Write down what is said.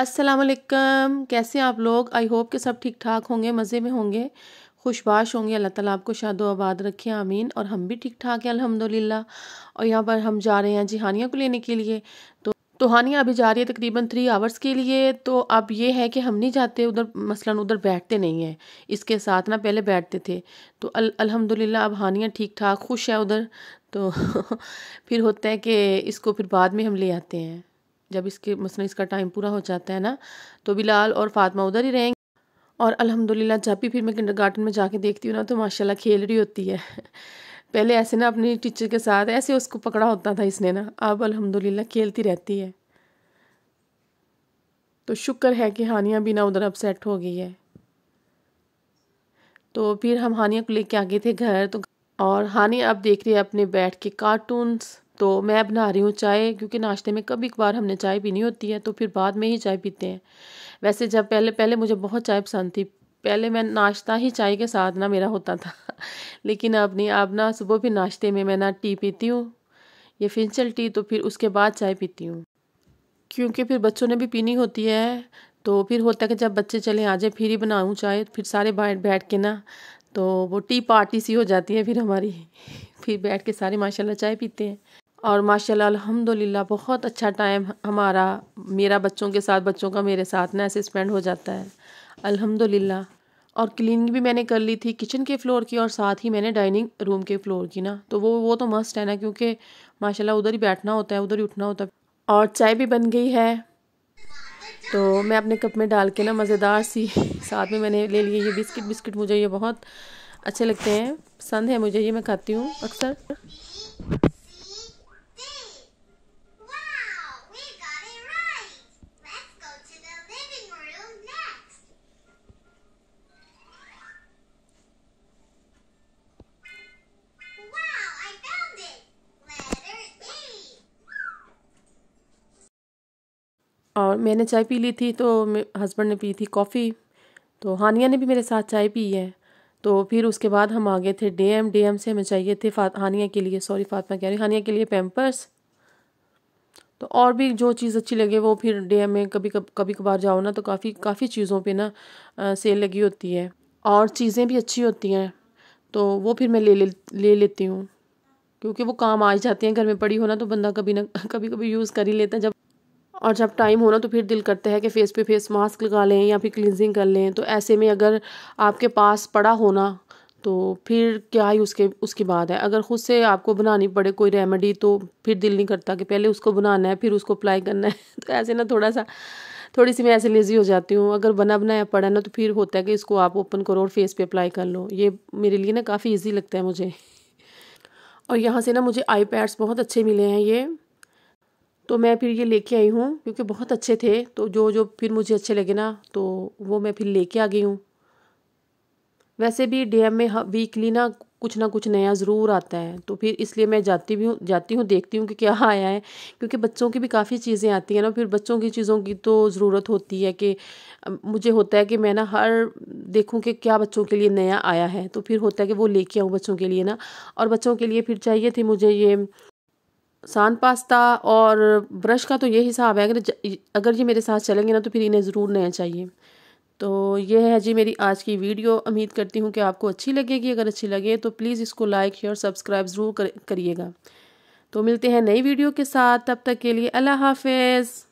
असलकम कैसे आप लोग आई होप के सब ठीक ठाक होंगे मज़े में होंगे खुशबाश होंगे अल्लाह ताला आपको शादो आबाद रखे आमीन और हम भी ठीक ठाक हैं अल्हम्दुलिल्लाह और यहाँ पर हम जा रहे हैं जिहानिया को लेने के लिए तो तो हानिया अभी जा रही है तकरीबन थ्री आवर्स के लिए तो अब ये है कि हम नहीं जाते उधर मसलन उधर बैठते नहीं हैं इसके साथ ना पहले बैठते थे तो अल अल्हम्दुलिल्लाह अब हानिया ठीक ठाक खुश है उधर तो फिर होता है कि इसको फिर बाद में हम ले आते हैं जब इसके मसला इसका टाइम पूरा हो जाता है ना तो बिलाल और फातमा उधर ही रहेंगे और अलहमदिल्ला जब भी फिर मैं किंडर गार्डन में जाके देखती हूँ ना तो माशाल्लाह खेल रही होती है पहले ऐसे ना अपनी टीचर के साथ ऐसे उसको पकड़ा होता था इसने ना अब अलहमदिल्ला खेलती रहती है तो शुक्र है कि हानिया भी ना उधर अपसेट हो गई है तो फिर हम हानिया को लेके आ गए थे घर तो और हानिया अब देख रही है अपने बैठ के कार्टून्स तो मैं बना रही हूँ चाय क्योंकि नाश्ते में कभी एक बार हमने चाय पीनी होती है तो फिर बाद में ही चाय पीते हैं वैसे जब पहले पहले मुझे बहुत चाय पसंद थी पहले मैं नाश्ता ही चाय के साथ ना मेरा होता था लेकिन अब नहीं अब ना सुबह भी नाश्ते में मैं ना टी पीती हूँ ये फिंचल टी तो फिर उसके बाद चाय पीती हूँ क्योंकि फिर बच्चों ने भी पीनी होती है तो फिर होता है कि जब बच्चे चले आ जाए फिर ही बनाऊँ चाय फिर सारे बैठ बैठ के ना तो वो टी पार्टी सी हो जाती है फिर हमारी फिर बैठ के सारे माशाल्लाह चाय पीते हैं और माशाल्लाह अल्हम्दुलिल्लाह बहुत अच्छा टाइम हमारा मेरा बच्चों के साथ बच्चों का मेरे साथ ना ऐसे स्पेंड हो जाता है अल्हम्दुलिल्लाह और क्लीनिंग भी मैंने कर ली थी किचन के फ्लोर की और साथ ही मैंने डाइनिंग रूम के फ्लोर की ना तो वो वो तो मस्त है ना क्योंकि माशाल्लाह उधर ही बैठना होता है उधर ही उठना होता है और चाय भी बन गई है तो मैं अपने कप में डाल के ना मज़ेदार सी साथ में मैंने ले लिए ये बिस्किट बिस्किट मुझे ये बहुत अच्छे लगते हैं पसंद है मुझे ये मैं खाती हूँ अक्सर और मैंने चाय पी ली थी तो हस्बैंड ने पी थी कॉफ़ी तो हानिया ने भी मेरे साथ चाय पी है तो फिर उसके बाद हम आ गए थे डीएम डीएम से हमें चाहिए थे हानिया के लिए सॉरी फातमा कह रही हानिया के लिए पैम्पर्स तो और भी जो चीज़ अच्छी लगे वो फिर डीएम में कभी कभ, कभी कभार जाओ ना तो काफ़ी काफ़ी चीज़ों पे ना सेल लगी होती है और चीज़ें भी अच्छी होती हैं तो वो फिर मैं ले ले ले लेती हूँ क्योंकि वो काम आ जाती हैं घर में पड़ी हो ना तो बंदा कभी ना कभी कभी यूज़ कर ही लेता है जब और जब टाइम हो ना तो फिर दिल करता है कि फ़ेस पे फेस मास्क लगा लें या फिर क्लिनजिंग कर लें तो ऐसे में अगर आपके पास पड़ा होना तो फिर क्या ही उसके उसकी बात है अगर ख़ुद से आपको बनानी पड़े कोई रेमेडी तो फिर दिल नहीं करता कि पहले उसको बनाना है फिर उसको अप्लाई करना है तो ऐसे ना थोड़ा सा थोड़ी सी मैं ऐसे लेज़ी हो जाती हूँ अगर बना बनाया पड़ा ना तो फिर होता है कि इसको आप ओपन करो और फेस पे अप्लाई कर लो ये मेरे लिए ना काफ़ी ईजी लगता है मुझे और यहाँ से ना मुझे आई बहुत अच्छे मिले हैं ये तो मैं फिर ये लेके आई हूँ क्योंकि बहुत अच्छे थे तो जो जो फिर मुझे अच्छे लगे ना तो वो मैं फिर लेके आ गई हूँ वैसे भी डी में वीकली ना कुछ ना कुछ नया ज़रूर आता है तो फिर इसलिए मैं जाती भी हूँ जाती हूँ देखती हूँ कि क्या आया है क्योंकि बच्चों की भी काफ़ी चीज़ें आती हैं ना फिर बच्चों की चीज़ों की तो ज़रूरत होती है कि मुझे होता है कि मैं ना हर देखूँ कि क्या बच्चों के लिए नया आया है तो फिर होता है कि वो लेके आऊँ बच्चों के लिए ना और बच्चों के लिए फिर चाहिए थी मुझे ये सान पास्ता और ब्रश का तो ये हिसाब है अगर अगर ये मेरे साथ चलेंगे ना तो फिर इन्हें ज़रूर नया चाहिए तो ये है जी मेरी आज की वीडियो उम्मीद करती हूँ कि आपको अच्छी लगेगी अगर अच्छी लगे तो प्लीज़ इसको लाइक शेयर सब्सक्राइब ज़रूर करिएगा तो मिलते हैं नई वीडियो के साथ तब तक के लिए अल्लाह हाफिज़